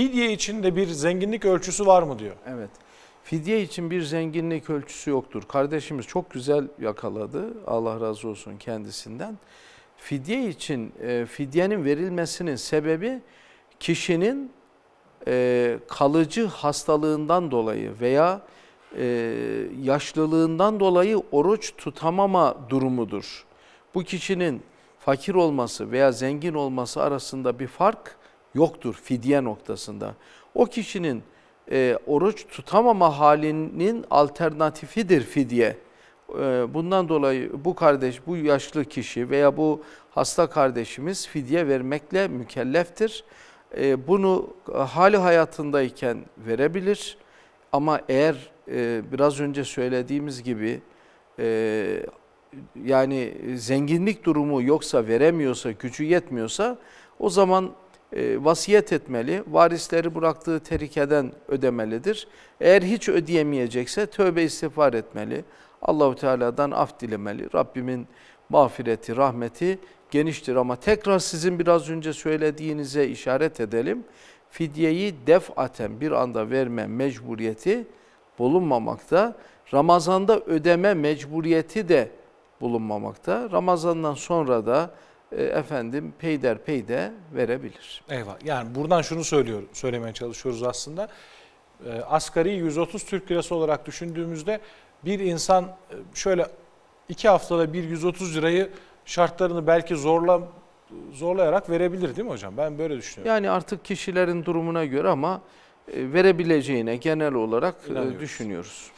fidye için de bir zenginlik ölçüsü var mı diyor. Evet. Fidye için bir zenginlik ölçüsü yoktur. Kardeşimiz çok güzel yakaladı. Allah razı olsun kendisinden. Fidye için e, fidyenin verilmesinin sebebi kişinin e, kalıcı hastalığından dolayı veya e, yaşlılığından dolayı oruç tutamama durumudur. Bu kişinin fakir olması veya zengin olması arasında bir fark yoktur fidye noktasında. O kişinin e, oruç tutamama halinin alternatifidir fidye. E, bundan dolayı bu kardeş, bu yaşlı kişi veya bu hasta kardeşimiz fidye vermekle mükelleftir. E, bunu e, hali hayatındayken verebilir ama eğer e, biraz önce söylediğimiz gibi e, yani zenginlik durumu yoksa veremiyorsa, gücü yetmiyorsa o zaman e, vasiyet etmeli, varisleri bıraktığı terikeden ödemelidir. Eğer hiç ödeyemeyecekse tövbe istiğfar etmeli. Allahu Teala'dan af dilemeli. Rabbimin mağfireti, rahmeti geniştir ama tekrar sizin biraz önce söylediğinize işaret edelim. Fidyeyi defaten bir anda verme mecburiyeti bulunmamakta. Ramazanda ödeme mecburiyeti de bulunmamakta. Ramazandan sonra da e, efendim peyder peyde verebilir. Eyvah. Yani buradan şunu söylüyor, söylemeye çalışıyoruz aslında. E, asgari 130 Türk lirası olarak düşündüğümüzde bir insan e, şöyle iki haftada bir 130 lirayı şartlarını belki zorla zorlayarak verebilir değil mi hocam? Ben böyle düşünüyorum. Yani artık kişilerin durumuna göre ama verebileceğine genel olarak düşünüyoruz.